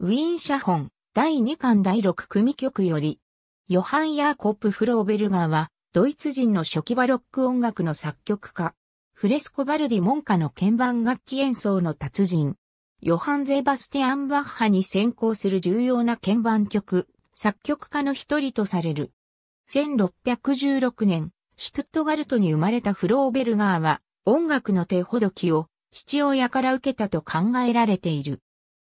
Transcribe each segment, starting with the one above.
ウィーン写本第2巻第6組曲より、ヨハン・ヤーコップ・フローベルガーは、ドイツ人の初期バロック音楽の作曲家、フレスコ・バルディ門下の鍵盤楽器演奏の達人、ヨハン・ゼバスティアン・バッハに先行する重要な鍵盤曲、作曲家の一人とされる。1616年、シュトゥットガルトに生まれたフローベルガーは、音楽の手ほどきを父親から受けたと考えられている。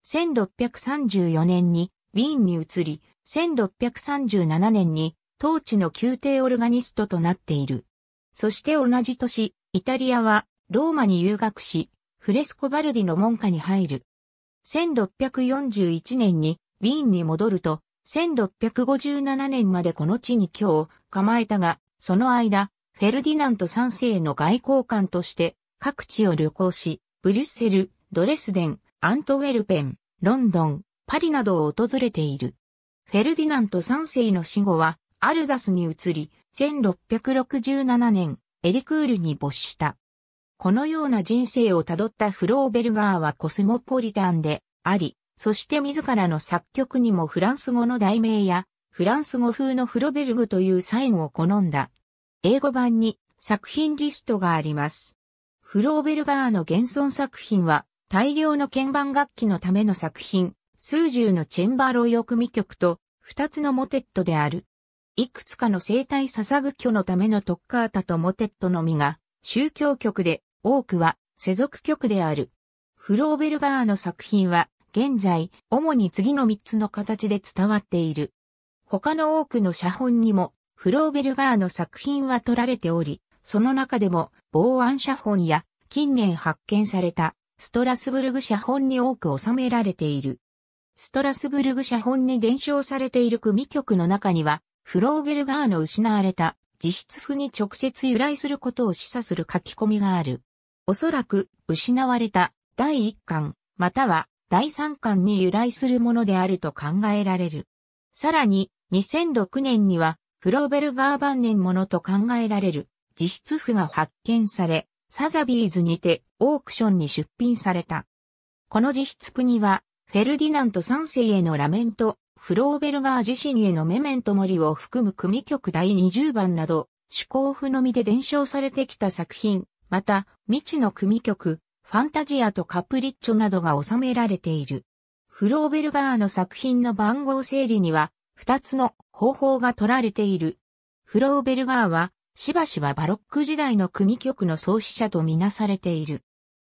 1634年にウィーンに移り、1637年に当地の宮廷オルガニストとなっている。そして同じ年、イタリアはローマに留学し、フレスコバルディの門下に入る。1641年にウィーンに戻ると、1657年までこの地に今日構えたが、その間、フェルディナント3世の外交官として各地を旅行し、ブリュッセル、ドレスデン、アントウェルペン、ロンドン、パリなどを訪れている。フェルディナント3世の死後は、アルザスに移り、1667年、エリクールに没した。このような人生をたどったフローベルガーはコスモポリタンであり、そして自らの作曲にもフランス語の題名や、フランス語風のフロベルグというサインを好んだ。英語版に作品リストがあります。フローベルガーの現存作品は、大量の鍵盤楽器のための作品、数十のチェンバロ用組曲と、二つのモテットである。いくつかの生体捧ぐ巨のためのトッカータとモテットのみが、宗教曲で、多くは、世俗曲である。フローベルガーの作品は、現在、主に次の三つの形で伝わっている。他の多くの写本にも、フローベルガーの作品は取られており、その中でも、防安写本や、近年発見された、ストラスブルグ写本に多く収められている。ストラスブルグ写本に伝承されている組曲の中には、フローベルガーの失われた自筆譜に直接由来することを示唆する書き込みがある。おそらく、失われた第1巻、または第3巻に由来するものであると考えられる。さらに、2006年には、フローベルガー晩年ものと考えられる自筆譜が発見され、サザビーズにてオークションに出品された。この自筆プには、フェルディナント3世へのラメント、フローベルガー自身へのメメントモリを含む組曲第20番など、趣向譜のみで伝承されてきた作品、また、未知の組曲、ファンタジアとカプリッチョなどが収められている。フローベルガーの作品の番号整理には、二つの方法が取られている。フローベルガーは、しばしばバロック時代の組曲の創始者とみなされている。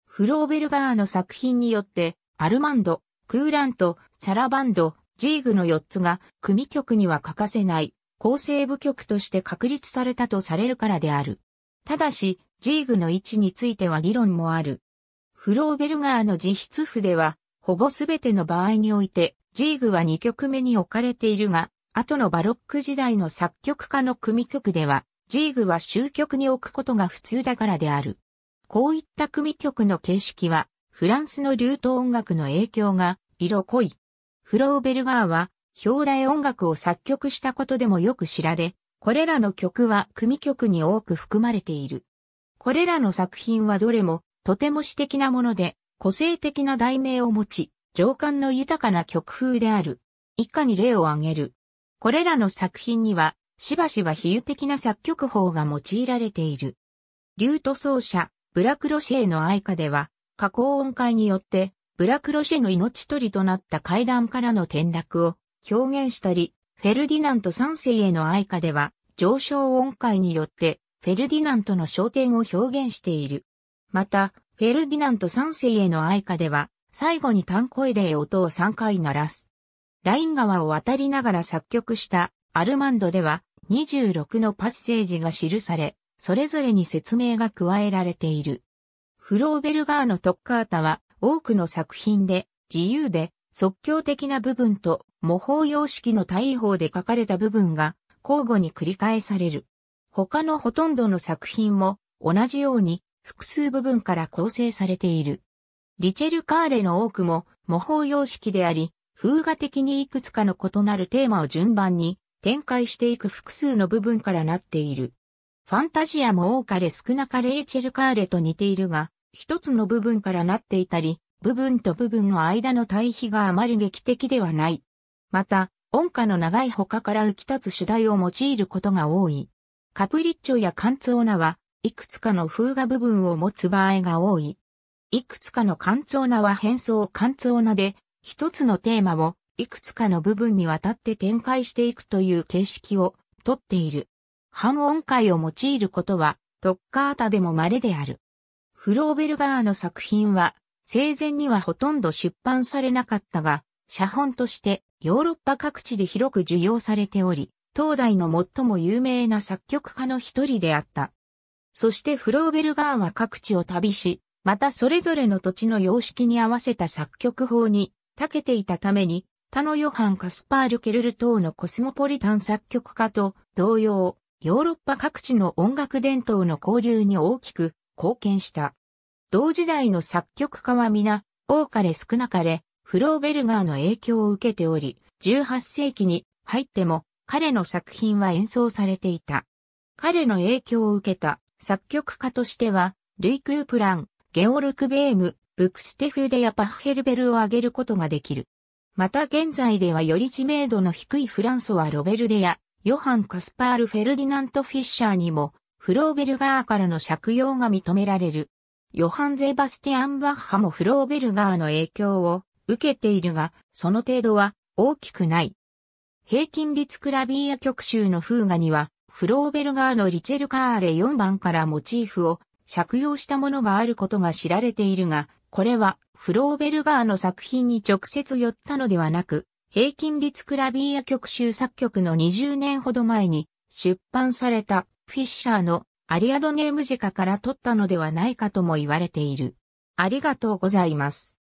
フローベルガーの作品によって、アルマンド、クーラント、サラバンド、ジーグの4つが組曲には欠かせない構成部曲として確立されたとされるからである。ただし、ジーグの位置については議論もある。フローベルガーの自筆譜では、ほぼすべての場合において、ジーグは2曲目に置かれているが、後のバロック時代の作曲家の組曲では、ジーグは終局に置くことが普通だからである。こういった組曲の形式は、フランスの流動音楽の影響が色濃い。フローベルガーは、表題音楽を作曲したことでもよく知られ、これらの曲は組曲に多く含まれている。これらの作品はどれも、とても詩的なもので、個性的な題名を持ち、情感の豊かな曲風である。以下に例を挙げる。これらの作品には、しばしば比喩的な作曲法が用いられている。リュート奏者、ブラクロシエの愛歌では、加工音階によって、ブラクロシェの命取りとなった階段からの転落を表現したり、フェルディナント3世への愛歌では、上昇音階によって、フェルディナントの焦点を表現している。また、フェルディナント3世への愛歌では、最後に単声で音を3回鳴らす。ライン川を渡りながら作曲したアルマンドでは、26のパッセージが記され、それぞれに説明が加えられている。フローベルガーのトッカータは多くの作品で自由で即興的な部分と模倣様式の大応で書かれた部分が交互に繰り返される。他のほとんどの作品も同じように複数部分から構成されている。リチェル・カーレの多くも模倣様式であり、風画的にいくつかの異なるテーマを順番に展開していく複数の部分からなっている。ファンタジアも多かれ少なかれイチェルカーレと似ているが、一つの部分からなっていたり、部分と部分の間の対比があまり劇的ではない。また、音歌の長い他から浮き立つ主題を用いることが多い。カプリッチョやカンツオナは、いくつかの風画部分を持つ場合が多い。いくつかのカンツオナは変装カンツオナで、一つのテーマをいくつかの部分にわたって展開していくという形式をとっている。半音階を用いることは、トッカータでも稀である。フローベルガーの作品は、生前にはほとんど出版されなかったが、写本としてヨーロッパ各地で広く受容されており、当代の最も有名な作曲家の一人であった。そしてフローベルガーは各地を旅し、またそれぞれの土地の様式に合わせた作曲法に長けていたために、他のヨハン・カスパール・ケルル等のコスモポリタン作曲家と同様、ヨーロッパ各地の音楽伝統の交流に大きく貢献した。同時代の作曲家は皆、多かれ少なかれ、フローベルガーの影響を受けており、18世紀に入っても彼の作品は演奏されていた。彼の影響を受けた作曲家としては、ルイ・クープラン、ゲオルク・ベーム、ブクステフ・デ・ヤパッヘルベルを挙げることができる。また現在ではより知名度の低いフランソワ・ロベルデや、ヨハン・カスパール・フェルディナント・フィッシャーにも、フローベルガーからの借用が認められる。ヨハン・ゼバスティアン・バッハもフローベルガーの影響を受けているが、その程度は大きくない。平均律クラビーア曲集のフーガには、フローベルガーのリチェルカーレ4番からモチーフを借用したものがあることが知られているが、これはフローベルガーの作品に直接寄ったのではなく、平均律クラビーア曲集作曲の20年ほど前に出版されたフィッシャーのアリアドネームジカから取ったのではないかとも言われている。ありがとうございます。